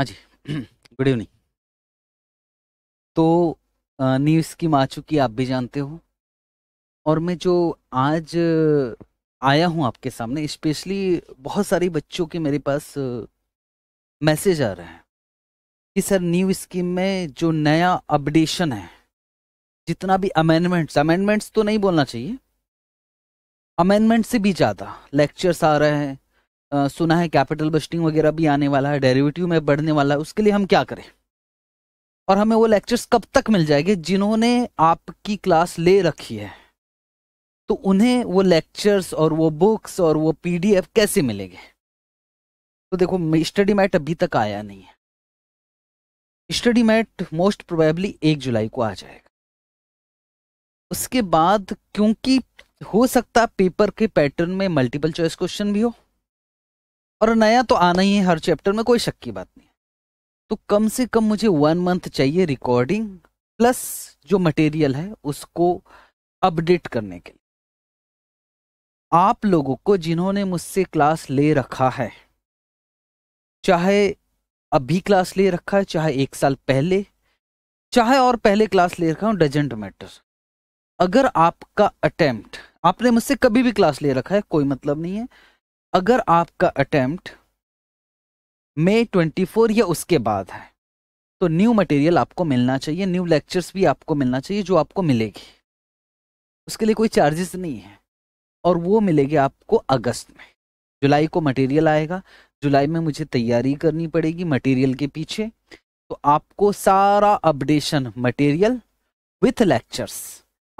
हाँ जी good evening तो न्यू स्कीम आ चुकी आप भी जानते हो और मैं जो आज आया हूँ आपके सामने स्पेशली बहुत सारे बच्चों के मेरे पास मैसेज आ रहे हैं कि सर न्यू स्कीम में जो नया अपडेशन है जितना भी अमेंडमेंट्स अमेंडमेंट्स तो नहीं बोलना चाहिए अमेंडमेंट से भी ज़्यादा लेक्चर्स आ रहे हैं सुना है कैपिटल बस्टिंग वगैरह भी आने वाला है डेरिवेटिव में बढ़ने वाला है उसके लिए हम क्या करें और हमें वो लेक्चर्स कब तक मिल जाएंगे जिन्होंने आपकी क्लास ले रखी है तो उन्हें वो लेक्चर्स और वो बुक्स और वो पीडीएफ कैसे मिलेंगे तो देखो स्टडी मैट अभी तक आया नहीं है स्टडी मैट मोस्ट प्रोबेबली एक जुलाई को आ जाएगा उसके बाद क्योंकि हो सकता पेपर के पैटर्न में मल्टीपल चॉइस क्वेश्चन भी हो और नया तो आना ही है हर चैप्टर में कोई शक की बात नहीं तो कम से कम मुझे वन मंथ चाहिए रिकॉर्डिंग प्लस जो मटेरियल है उसको अपडेट करने के लिए आप लोगों को जिन्होंने मुझसे क्लास ले रखा है चाहे अभी क्लास ले रखा है चाहे एक साल पहले चाहे और पहले क्लास ले रखा हूँ डजेंट मैटर अगर आपका अटेम्प्ट आपने मुझसे कभी भी क्लास ले रखा है कोई मतलब नहीं है अगर आपका अटेम्प्ट मई 24 या उसके बाद है तो न्यू मटेरियल आपको मिलना चाहिए न्यू लेक्चर्स भी आपको मिलना चाहिए जो आपको मिलेगी उसके लिए कोई चार्जेस नहीं है और वो मिलेगी आपको अगस्त में जुलाई को मटेरियल आएगा जुलाई में मुझे तैयारी करनी पड़ेगी मटेरियल के पीछे तो आपको सारा अपडेशन मटेरियल विथ लेक्चर्स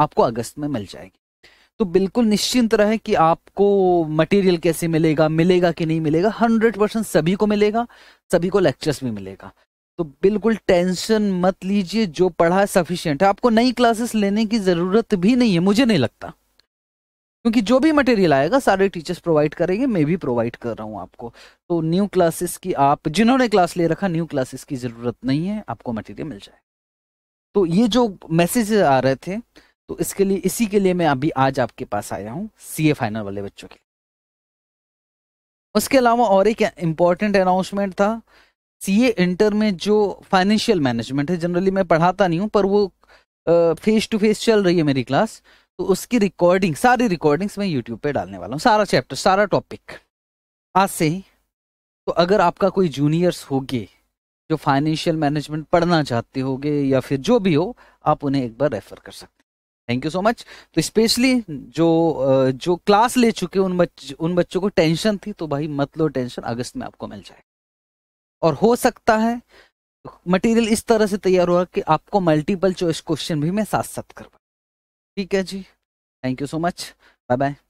आपको अगस्त में मिल जाएगी तो बिल्कुल निश्चिंत रहे कि आपको मटेरियल कैसे मिलेगा मिलेगा कि नहीं मिलेगा हंड्रेड परसेंट सभी को मिलेगा सभी को लेक्चर्स भी मिलेगा तो बिल्कुल टेंशन मत लीजिए जो पढ़ा है सफिशियंट है आपको नई क्लासेस लेने की ज़रूरत भी नहीं है मुझे नहीं लगता क्योंकि जो भी मटेरियल आएगा सारे टीचर्स प्रोवाइड करेंगे मैं भी प्रोवाइड कर रहा हूँ आपको तो न्यू क्लासेस की आप जिन्होंने क्लास ले रखा न्यू क्लासेस की ज़रूरत नहीं है आपको मटेरियल मिल जाए तो ये जो मैसेजेस आ रहे थे तो इसके लिए इसी के लिए मैं अभी आज आपके पास आया हूँ ए फाइनल वाले बच्चों के उसके अलावा और एक इम्पॉर्टेंट अनाउंसमेंट था ए इंटर में जो फाइनेंशियल मैनेजमेंट है जनरली मैं पढ़ाता नहीं हूँ पर वो फेस टू फेस चल रही है मेरी क्लास तो उसकी रिकॉर्डिंग सारी रिकॉर्डिंग्स मैं यूट्यूब पे डालने वाला हूँ सारा चैप्टर सारा टॉपिक आज से तो अगर आपका कोई जूनियर्स होगे जो फाइनेंशियल मैनेजमेंट पढ़ना चाहते होगे या फिर जो भी हो आप उन्हें एक बार रेफर कर सकते थैंक यू सो मच तो स्पेशली जो जो क्लास ले चुके उन बच्च, उन बच्चों को टेंशन थी तो भाई मत लो टेंशन अगस्त में आपको मिल जाएगा और हो सकता है मटेरियल इस तरह से तैयार होगा कि आपको मल्टीपल चॉइस क्वेश्चन भी मैं साथ साथ करवा ठीक है जी thank you so much bye bye